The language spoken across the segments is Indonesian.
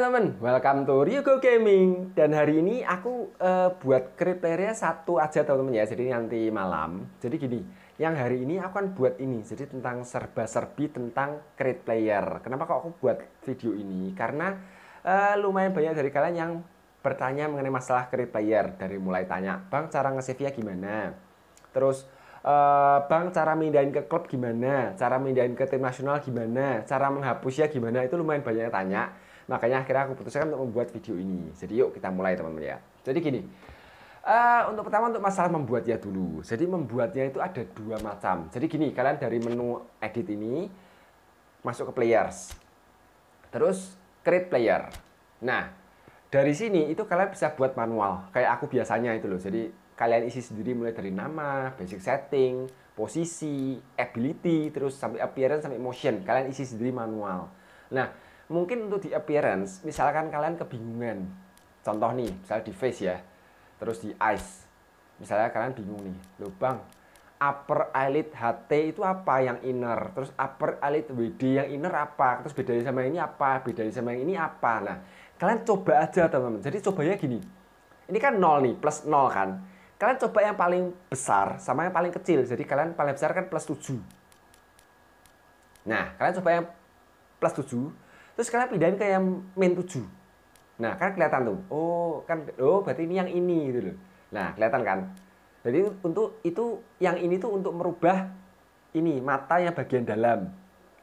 teman-teman, welcome to Ryugo Gaming Dan hari ini aku uh, buat kriteria satu aja teman-teman ya Jadi nanti malam Jadi gini, yang hari ini aku akan buat ini Jadi tentang serba-serbi tentang create player Kenapa kok aku buat video ini? Karena uh, lumayan banyak dari kalian yang bertanya mengenai masalah create player Dari mulai tanya, Bang cara nge save gimana? Terus Uh, bang cara mindahin ke klub gimana, cara mindahin ke tim nasional gimana, cara menghapusnya gimana itu lumayan banyak yang tanya. Makanya akhirnya aku putuskan untuk membuat video ini. Jadi yuk kita mulai teman-teman ya. Jadi gini, uh, untuk pertama untuk masalah membuatnya dulu. Jadi membuatnya itu ada dua macam. Jadi gini, kalian dari menu edit ini masuk ke players. Terus create player. Nah, dari sini itu kalian bisa buat manual kayak aku biasanya itu loh. Jadi kalian isi sendiri mulai dari nama, basic setting, posisi, ability, terus sampai appearance sampai motion. Kalian isi sendiri manual. Nah, mungkin untuk di appearance misalkan kalian kebingungan contoh nih misalnya di face ya terus di eyes misalnya kalian bingung nih lubang upper eyelid HT itu apa yang inner terus upper eyelid WD yang inner apa terus bedanya sama ini apa bedanya sama ini apa nah kalian coba aja teman-teman jadi cobanya gini ini kan nol nih plus nol kan kalian coba yang paling besar sama yang paling kecil jadi kalian paling besar kan plus 7 nah kalian coba yang plus 7 Terus kalian pindahin ke yang main 7. Nah, kan kelihatan tuh. Oh, kan oh berarti ini yang ini gitu loh. Nah, kelihatan kan? Jadi untuk itu yang ini tuh untuk merubah ini mata yang bagian dalam.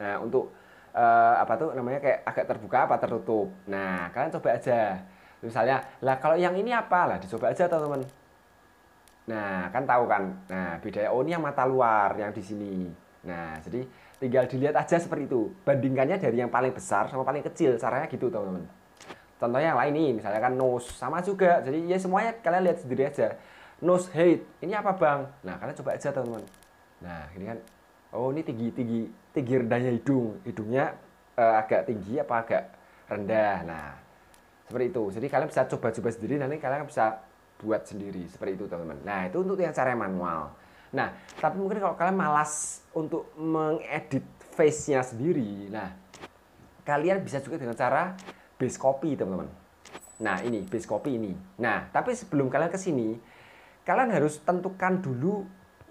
Nah, untuk eh, apa tuh namanya kayak agak terbuka apa tertutup. Nah, kalian coba aja. Misalnya, lah kalau yang ini apa? Lah dicoba aja teman-teman. Nah, kan tahu kan? Nah, bedanya oh ini yang mata luar yang di sini. Nah, jadi tinggal dilihat aja seperti itu bandingkannya dari yang paling besar sama paling kecil caranya gitu teman-teman contohnya yang lain nih misalnya kan nose sama juga jadi ya semuanya kalian lihat sendiri aja nose height ini apa bang nah kalian coba aja teman-teman nah ini kan oh ini tinggi tinggi tinggi rendahnya hidung hidungnya uh, agak tinggi apa agak rendah nah seperti itu jadi kalian bisa coba-coba sendiri nanti kalian bisa buat sendiri seperti itu teman-teman nah itu untuk yang cara manual Nah, tapi mungkin kalau kalian malas untuk mengedit face-nya sendiri, nah kalian bisa juga dengan cara base copy, teman-teman. Nah, ini base copy ini. Nah, tapi sebelum kalian ke sini, kalian harus tentukan dulu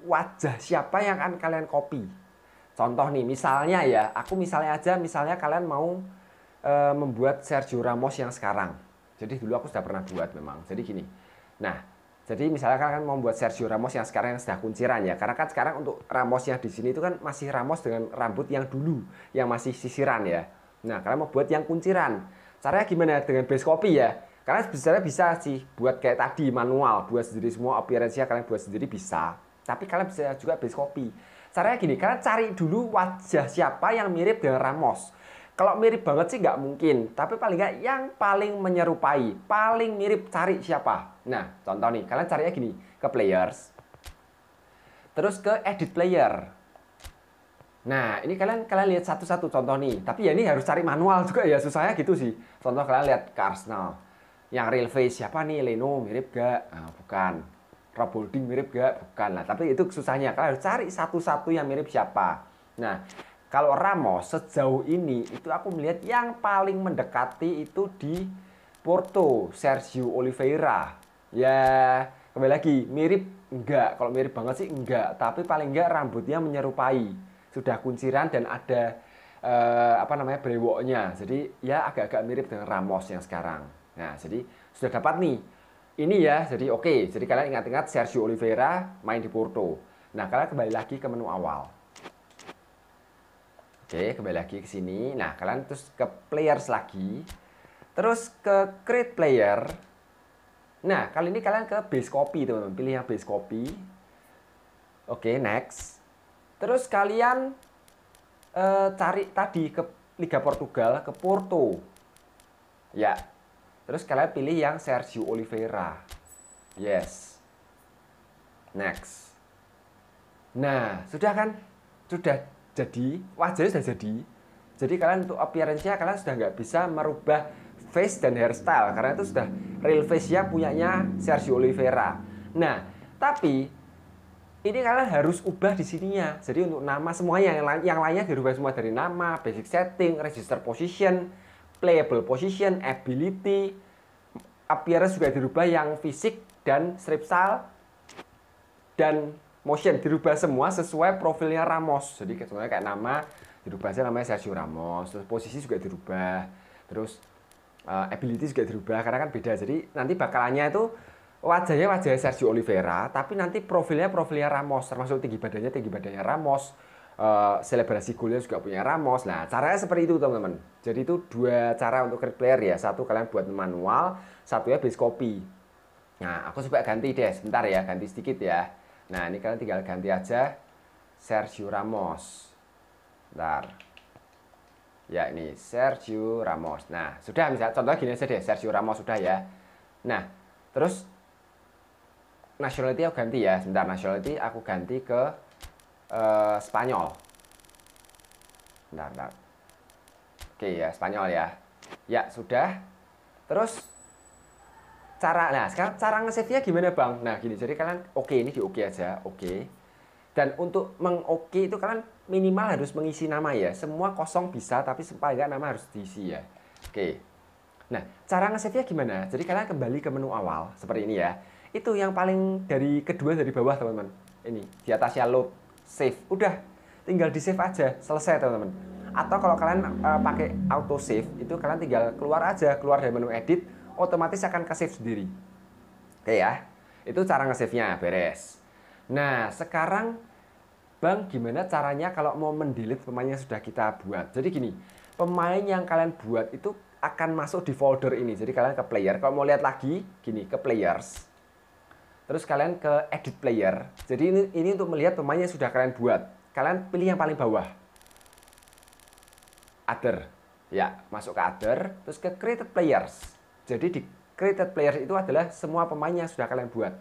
wajah siapa yang akan kalian copy. Contoh nih, misalnya ya, aku misalnya aja, misalnya kalian mau e, membuat Sergio Ramos yang sekarang. Jadi dulu aku sudah pernah buat memang. Jadi gini. Nah, jadi misalnya kalian mau buat Sergio Ramos yang sekarang yang sudah kunciran ya, karena kan sekarang untuk Ramos yang di sini itu kan masih Ramos dengan rambut yang dulu, yang masih sisiran ya. Nah kalian mau buat yang kunciran, caranya gimana? Dengan base copy ya. Karena sebenarnya bisa sih buat kayak tadi manual, buat sendiri semua appearance-nya kalian buat sendiri bisa. Tapi kalian bisa juga base copy. Caranya gini, kalian cari dulu wajah siapa yang mirip dengan Ramos kalau mirip banget sih nggak mungkin, tapi paling nggak yang paling menyerupai, paling mirip cari siapa. Nah, contoh nih, kalian carinya gini, ke players, terus ke edit player. Nah, ini kalian kalian lihat satu-satu contoh nih, tapi ya ini harus cari manual juga ya, susahnya gitu sih. Contoh kalian lihat ke Arsenal, yang real face siapa nih, Leno mirip gak? Nah, bukan. Rob Holding mirip gak? Bukan lah, tapi itu susahnya. Kalian harus cari satu-satu yang mirip siapa. Nah, kalau Ramos sejauh ini itu aku melihat yang paling mendekati itu di Porto, Sergio Oliveira. Ya, kembali lagi mirip enggak, kalau mirip banget sih enggak, tapi paling enggak rambutnya menyerupai. Sudah kunciran dan ada eh, apa namanya brewoknya. Jadi ya agak-agak mirip dengan Ramos yang sekarang. Nah, jadi sudah dapat nih. Ini ya, jadi oke. Okay. Jadi kalian ingat-ingat Sergio Oliveira main di Porto. Nah, kalian kembali lagi ke menu awal. Oke, kembali lagi ke sini. Nah, kalian terus ke players lagi. Terus ke create player. Nah, kali ini kalian ke base copy, teman-teman. Pilih yang base copy. Oke, next. Terus kalian eh, cari tadi ke Liga Portugal, ke Porto. Ya. Terus kalian pilih yang Sergio Oliveira. Yes. Next. Nah, sudah kan? Sudah jadi wajahnya sudah jadi jadi kalian untuk appearance-nya kalian sudah nggak bisa merubah face dan hairstyle karena itu sudah real face-nya punyanya Sergio Oliveira nah tapi ini kalian harus ubah di sininya jadi untuk nama semuanya yang, lain, yang lainnya dirubah semua dari nama basic setting register position playable position ability appearance juga dirubah yang fisik dan strip style dan motion dirubah semua sesuai profilnya Ramos. Jadi sebenarnya kayak nama dirubah saja namanya Sergio Ramos, terus posisi juga dirubah, terus uh, eh, ability juga dirubah karena kan beda. Jadi nanti bakalannya itu wajahnya wajah Sergio Oliveira, tapi nanti profilnya profilnya Ramos, termasuk tinggi badannya tinggi badannya Ramos, uh, selebrasi golnya juga punya Ramos. Nah, caranya seperti itu teman-teman. Jadi itu dua cara untuk create player ya. Satu kalian buat manual, satunya base copy. Nah, aku coba ganti deh sebentar ya, ganti sedikit ya. Nah, ini kalian tinggal ganti aja Sergio Ramos. Bentar. Ya, ini Sergio Ramos. Nah, sudah misalnya contoh gini aja deh, Sergio Ramos sudah ya. Nah, terus nationality aku ganti ya. Sebentar, nationality aku ganti ke uh, Spanyol. Bentar, bentar. Oke ya, Spanyol ya. Ya, sudah. Terus cara nah sekarang cara nge nya gimana bang nah gini jadi kalian oke okay, ini di oke okay aja oke okay. dan untuk meng oke itu kalian minimal harus mengisi nama ya semua kosong bisa tapi supaya nama harus diisi ya oke okay. nah cara nge nya gimana jadi kalian kembali ke menu awal seperti ini ya itu yang paling dari kedua dari bawah teman-teman ini di atas ya load save udah tinggal di save aja selesai teman-teman atau kalau kalian uh, pakai auto save itu kalian tinggal keluar aja keluar dari menu edit otomatis akan ke-save sendiri. Oke ya. Itu cara nge-save-nya, beres. Nah, sekarang Bang, gimana caranya kalau mau mendelete pemain yang sudah kita buat? Jadi gini, pemain yang kalian buat itu akan masuk di folder ini. Jadi kalian ke player. Kalau mau lihat lagi, gini, ke players. Terus kalian ke edit player. Jadi ini, ini untuk melihat pemain yang sudah kalian buat. Kalian pilih yang paling bawah. Other. Ya, masuk ke other. Terus ke created players. Jadi di created players itu adalah semua pemain yang sudah kalian buat.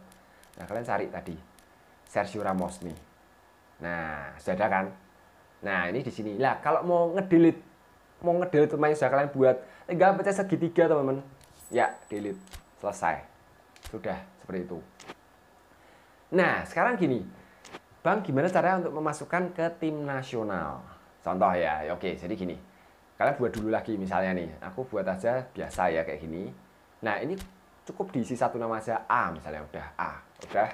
Nah, kalian cari tadi. Sergio Ramos nih. Nah, sudah ada kan? Nah, ini di sini. Lah, kalau mau ngedelete, mau ngedelete pemain yang sudah kalian buat, tinggal pencet segitiga, teman-teman. Ya, delete. Selesai. Sudah, seperti itu. Nah, sekarang gini. Bang, gimana caranya untuk memasukkan ke tim nasional? Contoh ya, ya oke, jadi gini kalian buat dulu lagi misalnya nih aku buat aja biasa ya kayak gini nah ini cukup diisi satu nama aja A misalnya udah A udah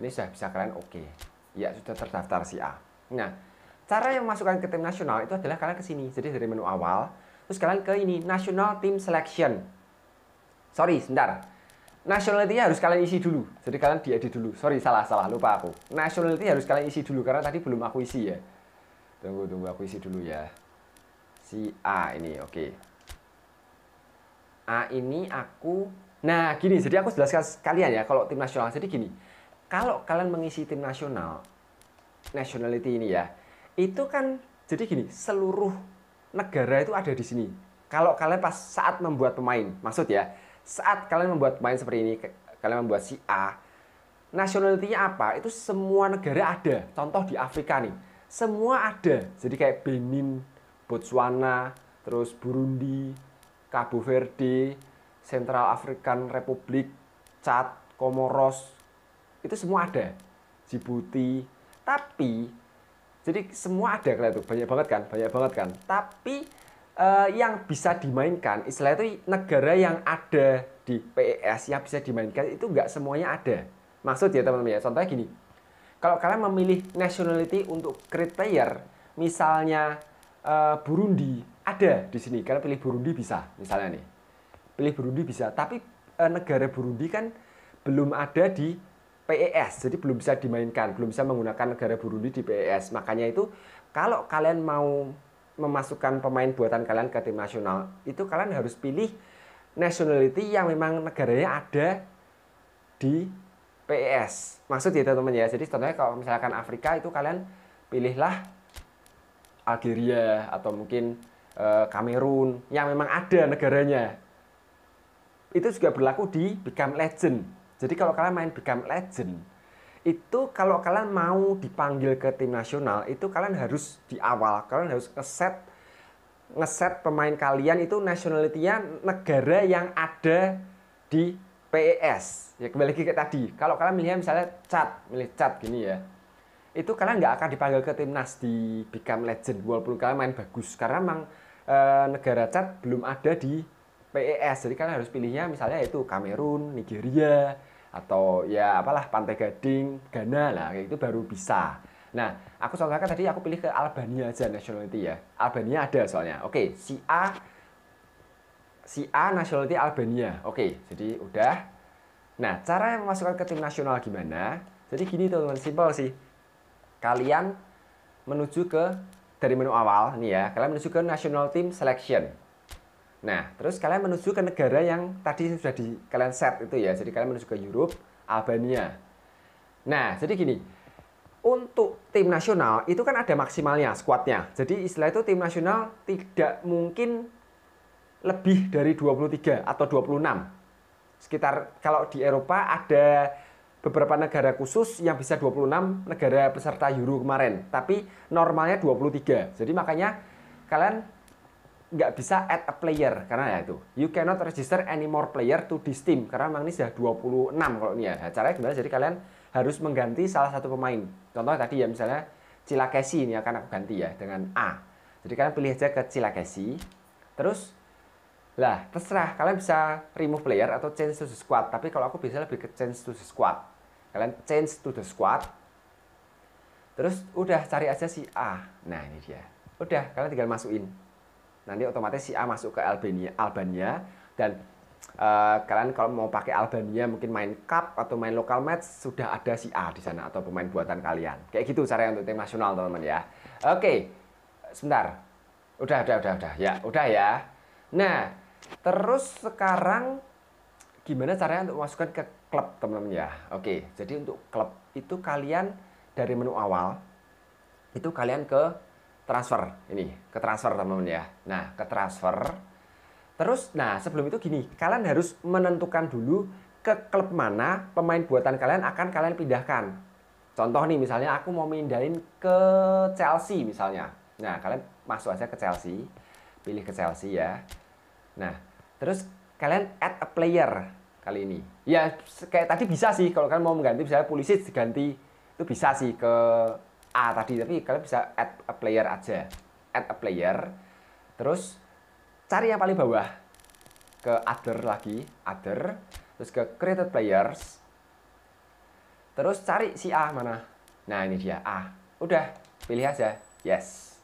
ini sudah bisa kalian oke okay. ya sudah terdaftar si A nah cara yang masukkan ke tim nasional itu adalah kalian kesini jadi dari menu awal terus kalian ke ini national team selection sorry sebentar nationality harus kalian isi dulu. Jadi kalian diedit dulu. Sorry, salah, salah, lupa aku. Nationality harus kalian isi dulu karena tadi belum aku isi ya. Tunggu, tunggu aku isi dulu ya si A ini oke okay. A ini aku nah gini jadi aku jelaskan sekalian ya kalau tim nasional jadi gini kalau kalian mengisi tim nasional nationality ini ya itu kan jadi gini seluruh negara itu ada di sini kalau kalian pas saat membuat pemain maksud ya saat kalian membuat pemain seperti ini kalian membuat si A nationality-nya apa? Itu semua negara ada. Contoh di Afrika nih, semua ada. Jadi kayak Benin, Botswana, terus Burundi, Cabo Verde, Central African Republic, Chad, Komoros, itu semua ada. Djibouti, tapi jadi semua ada kalau itu banyak banget kan, banyak banget kan. Tapi eh, yang bisa dimainkan, istilah itu negara yang ada di PES yang bisa dimainkan itu nggak semuanya ada. Maksud ya teman-teman ya, contohnya gini. Kalau kalian memilih nationality untuk kriteria misalnya Eh, Burundi ada di sini. Kalian pilih Burundi bisa, misalnya nih. Pilih Burundi bisa, tapi eh, negara Burundi kan belum ada di PES, jadi belum bisa dimainkan, belum bisa menggunakan negara Burundi di PES. Makanya itu kalau kalian mau memasukkan pemain buatan kalian ke tim nasional, itu kalian harus pilih nationality yang memang negaranya ada di PES. Maksudnya itu teman-teman ya. Jadi contohnya kalau misalkan Afrika itu kalian pilihlah Algeria atau mungkin uh, Kamerun yang memang ada negaranya. Itu juga berlaku di Become Legend. Jadi kalau kalian main Become Legend, itu kalau kalian mau dipanggil ke tim nasional, itu kalian harus di awal, kalian harus ngeset ngeset pemain kalian itu nationality-nya negara yang ada di PES. Ya kembali lagi ke tadi. Kalau kalian milih misalnya cat, milih cat gini ya itu kalian nggak akan dipanggil ke timnas di become legend walaupun kalian main bagus karena memang e, negara cat belum ada di PES jadi kalian harus pilihnya misalnya itu Kamerun, Nigeria atau ya apalah Pantai Gading, Ghana lah itu baru bisa. Nah, aku soalnya kan tadi aku pilih ke Albania aja nationality ya. Albania ada soalnya. Oke, si A si A nationality Albania. Oke, jadi udah. Nah, cara yang memasukkan ke tim nasional gimana? Jadi gini teman-teman, simple sih kalian menuju ke dari menu awal nih ya, kalian menuju ke national team selection. Nah, terus kalian menuju ke negara yang tadi sudah di kalian set itu ya. Jadi kalian menuju ke Europe, Albania. Nah, jadi gini. Untuk tim nasional itu kan ada maksimalnya skuadnya. Jadi istilah itu tim nasional tidak mungkin lebih dari 23 atau 26. Sekitar kalau di Eropa ada beberapa negara khusus yang bisa 26 negara peserta Euro kemarin, tapi normalnya 23. Jadi makanya kalian nggak bisa add a player karena ya itu you cannot register any more player to this team karena memang ini sudah 26 kalau ini ya nah, caranya gimana jadi kalian harus mengganti salah satu pemain Contoh tadi ya misalnya Cilakesi ini akan aku ganti ya dengan A jadi kalian pilih aja ke Cilakesi terus lah, terserah kalian bisa remove player atau change to the squad, tapi kalau aku bisa lebih ke change to the squad. Kalian change to the squad. Terus udah cari aja si A. Nah, ini dia. Udah, kalian tinggal masukin. Nanti otomatis si A masuk ke Albania, Albania dan uh, kalian kalau mau pakai Albania mungkin main cup atau main local match sudah ada si A di sana atau pemain buatan kalian. Kayak gitu cara untuk tim nasional, teman-teman ya. Oke. Sebentar. Udah, udah, udah, udah. Ya, udah ya. Nah, Terus sekarang gimana caranya untuk masukkan ke klub teman-teman ya? Oke, jadi untuk klub itu kalian dari menu awal itu kalian ke transfer ini, ke transfer teman-teman ya. Nah, ke transfer. Terus, nah sebelum itu gini, kalian harus menentukan dulu ke klub mana pemain buatan kalian akan kalian pindahkan. Contoh nih misalnya aku mau mindahin ke Chelsea misalnya. Nah, kalian masuk aja ke Chelsea, pilih ke Chelsea ya. Nah, terus kalian add a player kali ini. Ya, kayak tadi bisa sih kalau kalian mau mengganti misalnya polisi diganti itu bisa sih ke A tadi, tapi kalian bisa add a player aja. Add a player. Terus cari yang paling bawah ke other lagi, other, terus ke created players. Terus cari si A mana? Nah, ini dia A. Udah, pilih aja. Yes.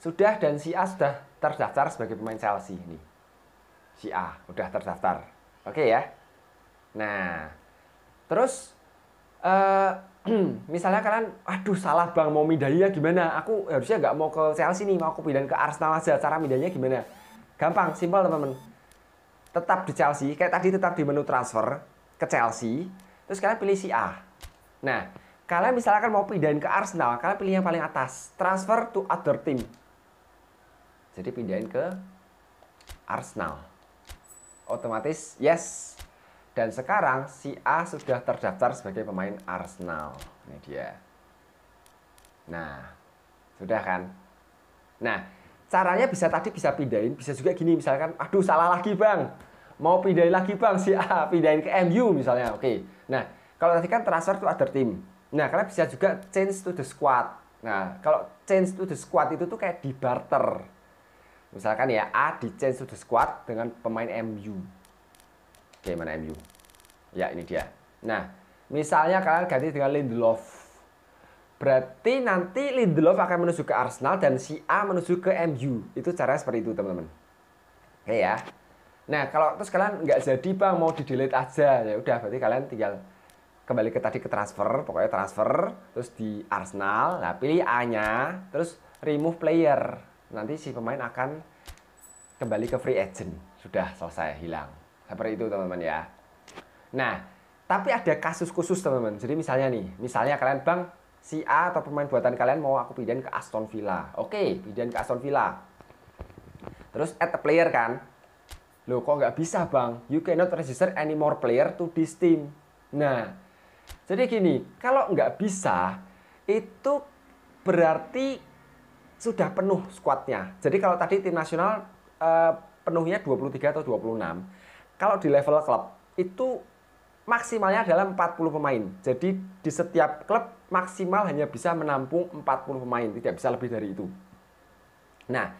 Sudah dan si A sudah terdaftar sebagai pemain Chelsea ini. Si A udah terdaftar. Oke okay ya. Nah, terus uh, misalnya kalian, aduh salah bang mau pindahnya gimana? Aku harusnya nggak mau ke Chelsea nih, mau aku pindah ke Arsenal aja. Cara pindahnya gimana? Gampang, simpel teman-teman. Tetap di Chelsea, kayak tadi tetap di menu transfer ke Chelsea. Terus kalian pilih si A. Nah, kalian misalkan mau pindahin ke Arsenal, kalian pilih yang paling atas, transfer to other team. Jadi pindahin ke Arsenal. Otomatis yes. Dan sekarang si A sudah terdaftar sebagai pemain Arsenal. Ini dia. Nah, sudah kan? Nah, caranya bisa tadi bisa pindahin, bisa juga gini misalkan, aduh salah lagi bang, mau pindahin lagi bang si A, pindahin ke MU misalnya, oke. Nah, kalau tadi kan transfer to other team, nah kalian bisa juga change to the squad. Nah, kalau change to the squad itu tuh kayak di barter. Misalkan ya A di change to the squad dengan pemain MU. Oke, MU? Ya, ini dia. Nah, misalnya kalian ganti dengan Lindelof. Berarti nanti Lindelof akan menuju ke Arsenal dan si A menuju ke MU. Itu cara seperti itu, teman-teman. Oke ya. Nah, kalau terus kalian nggak jadi, Bang, mau di delete aja. Ya udah, berarti kalian tinggal kembali ke tadi ke transfer, pokoknya transfer, terus di Arsenal, nah pilih A-nya, terus remove player nanti si pemain akan kembali ke free agent sudah selesai hilang seperti itu teman-teman ya nah tapi ada kasus khusus teman-teman jadi misalnya nih misalnya kalian bang si A atau pemain buatan kalian mau aku pindahin ke Aston Villa oke okay, pindahin ke Aston Villa terus add a player kan lo kok nggak bisa bang? You cannot register any more player to this team. Nah, jadi gini, kalau nggak bisa, itu berarti sudah penuh skuadnya. Jadi kalau tadi tim nasional uh, penuhnya 23 atau 26. Kalau di level klub itu maksimalnya adalah 40 pemain. Jadi di setiap klub maksimal hanya bisa menampung 40 pemain, tidak bisa lebih dari itu. Nah,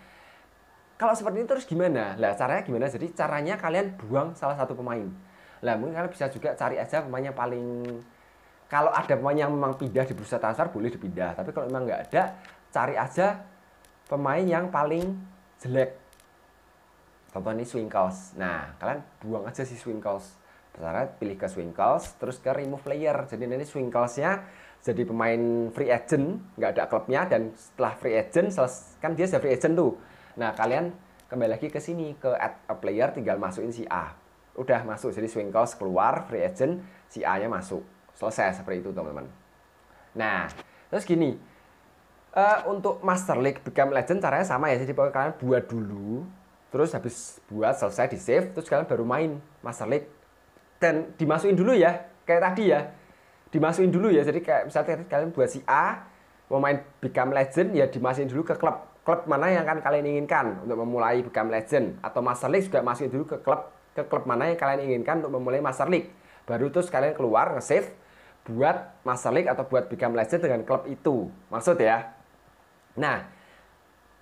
kalau seperti ini terus gimana? Lah caranya gimana? Jadi caranya kalian buang salah satu pemain. Lah mungkin kalian bisa juga cari aja pemain yang paling kalau ada pemain yang memang pindah di bursa transfer boleh dipindah, tapi kalau memang nggak ada, cari aja pemain yang paling jelek contohnya Swinkles nah kalian buang aja si Swinkles Terus pilih ke swing Swinkles terus ke remove player jadi nanti Swinkles-nya jadi pemain free agent nggak ada klubnya dan setelah free agent kan dia sudah free agent tuh nah kalian kembali lagi ke sini ke add a player tinggal masukin si A udah masuk jadi swing Swinkles keluar free agent si A nya masuk selesai seperti itu teman-teman nah terus gini uh, untuk Master League Become Legend caranya sama ya. Jadi pokoknya kalian buat dulu, terus habis buat selesai di save, terus kalian baru main Master League dan dimasukin dulu ya, kayak tadi ya. Dimasukin dulu ya. Jadi kayak misalnya kalian buat si A mau main Become Legend ya dimasukin dulu ke klub. Klub mana yang akan kalian inginkan untuk memulai Become Legend atau Master League juga masukin dulu ke klub ke klub mana yang kalian inginkan untuk memulai Master League. Baru terus kalian keluar nge-save buat Master League atau buat Become Legend dengan klub itu. Maksud ya, Nah,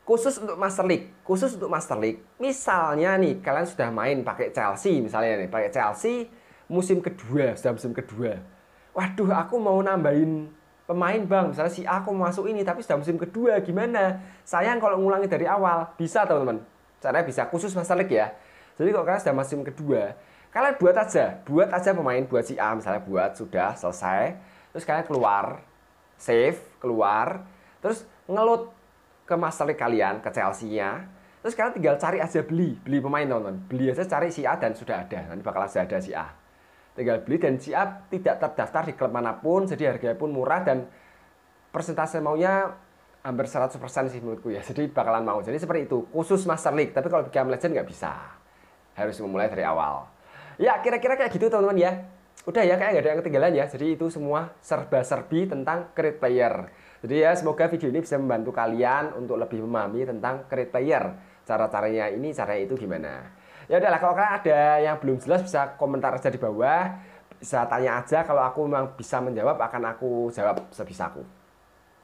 khusus untuk Master League, khusus untuk Master League, misalnya nih kalian sudah main pakai Chelsea misalnya nih, pakai Chelsea musim kedua, sudah musim kedua. Waduh, aku mau nambahin pemain bang, misalnya si A aku masuk ini tapi sudah musim kedua, gimana? Sayang kalau ngulangi dari awal, bisa teman-teman. Caranya bisa khusus Master League ya. Jadi kalau kalian sudah musim kedua, kalian buat aja, buat aja pemain buat si A misalnya buat sudah selesai, terus kalian keluar, save, keluar, terus ngelut ke master kalian, ke Chelsea-nya. Terus kalian tinggal cari aja beli, beli pemain teman-teman. Beli aja cari si A dan sudah ada. Nanti bakal aja ada si A. Tinggal beli dan si A tidak terdaftar di klub manapun, jadi harganya pun murah dan persentase maunya hampir 100% sih menurutku ya. Jadi bakalan mau. Jadi seperti itu, khusus Master League. Tapi kalau Beckham Legend nggak bisa. Harus memulai dari awal. Ya, kira-kira kayak gitu teman-teman ya udah ya kayak nggak ada yang ketinggalan ya jadi itu semua serba serbi tentang create player jadi ya semoga video ini bisa membantu kalian untuk lebih memahami tentang create player. Cara-caranya ini, caranya itu gimana. Ya udahlah kalau kalian ada yang belum jelas bisa komentar aja di bawah. Bisa tanya aja kalau aku memang bisa menjawab akan aku jawab sebisaku.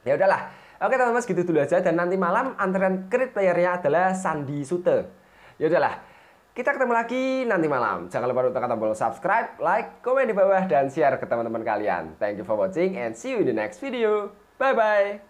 Ya udahlah. Oke teman-teman segitu dulu aja dan nanti malam antrean create playernya adalah Sandi Sute. Ya udahlah. Kita ketemu lagi nanti malam. Jangan lupa untuk tekan tombol subscribe, like, komen di bawah, dan share ke teman-teman kalian. Thank you for watching and see you in the next video. 拜拜